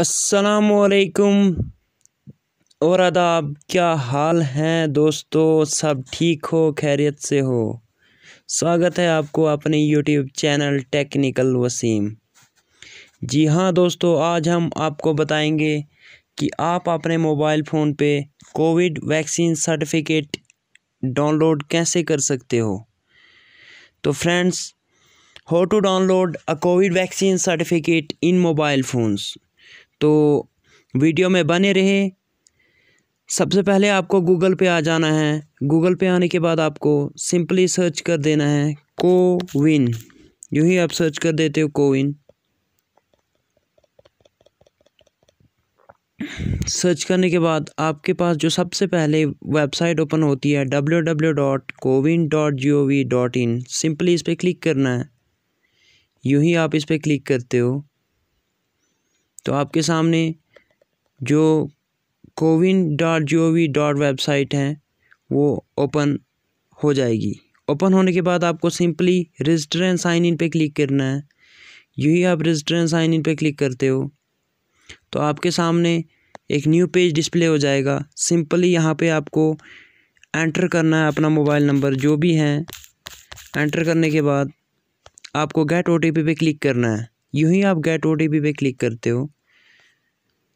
असलकुम और आदाब क्या हाल हैं दोस्तों सब ठीक हो खैरियत से हो स्वागत है आपको अपने यूट्यूब चैनल टेक्निकल वसीम जी हाँ दोस्तों आज हम आपको बताएंगे कि आप अपने मोबाइल फ़ोन पे कोविड वैक्सीन सर्टिफिकेट डाउनलोड कैसे कर सकते हो तो फ्रेंड्स हो to download a covid vaccine certificate in mobile phones तो वीडियो में बने रहे सबसे पहले आपको गूगल पे आ जाना है गूगल पे आने के बाद आपको सिंपली सर्च कर देना है कोविन यूँ ही आप सर्च कर देते हो कोविन सर्च करने के बाद आपके पास जो सबसे पहले वेबसाइट ओपन होती है W W dot CoWIN dot G O V dot in simply इस पर क्लिक करना है यूँ ही आप इस पर क्लिक करते हो तो आपके सामने जो CoWIN dot G O V dot website है वो ओपन हो जाएगी ओपन होने के बाद आपको simply register and sign in पे क्लिक करना है यू ही आप रजिस्टर एंड साइन इन पे क्लिक करते हो तो आपके सामने एक न्यू पेज डिस्प्ले हो जाएगा सिंपली यहाँ पे आपको एंटर करना है अपना मोबाइल नंबर जो भी है एंटर करने के बाद आपको गेट ओ टी पी पे क्लिक करना है यूं ही आप गेट ओ टी पे क्लिक करते हो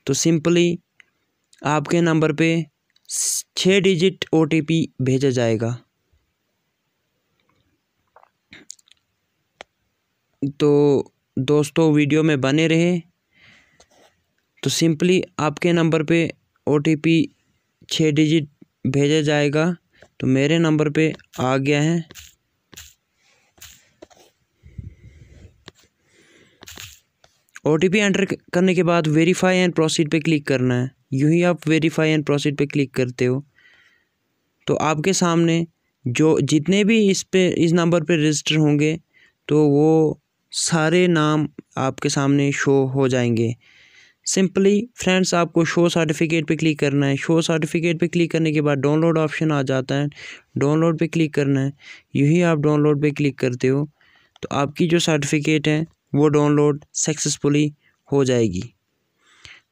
तो सिंपली आपके नंबर पे छः डिजिट ओ टी पी भेजा जाएगा तो दोस्तों वीडियो में बने रहे तो सिंपली आपके नंबर पे ओ टी पी छः डिजिट भेजा जाएगा तो मेरे नंबर पे आ गया है ओ टी पी एंटर करने के बाद वेरीफाई एंड प्रोसीड पे क्लिक करना है यूँ ही आप वेरीफाई एंड प्रोसीड पे क्लिक करते हो तो आपके सामने जो जितने भी इस पे इस नंबर पे रजिस्टर होंगे तो वो सारे नाम आपके सामने शो हो जाएंगे सिंपली फ्रेंड्स आपको शो सर्टिफिकेट पे क्लिक करना है शो सर्टिफिकेट पे क्लिक करने के बाद डाउनलोड ऑप्शन आ जाता है डाउनलोड पे क्लिक करना है यूँ ही आप डाउनलोड पे क्लिक करते हो तो आपकी जो सर्टिफिकेट है वो डाउनलोड सक्सेसफुली हो जाएगी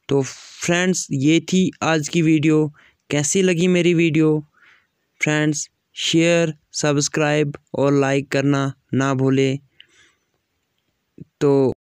तो फ्रेंड्स ये थी आज की वीडियो कैसी लगी मेरी वीडियो फ्रेंड्स शेयर सब्सक्राइब और लाइक करना ना भूलें तो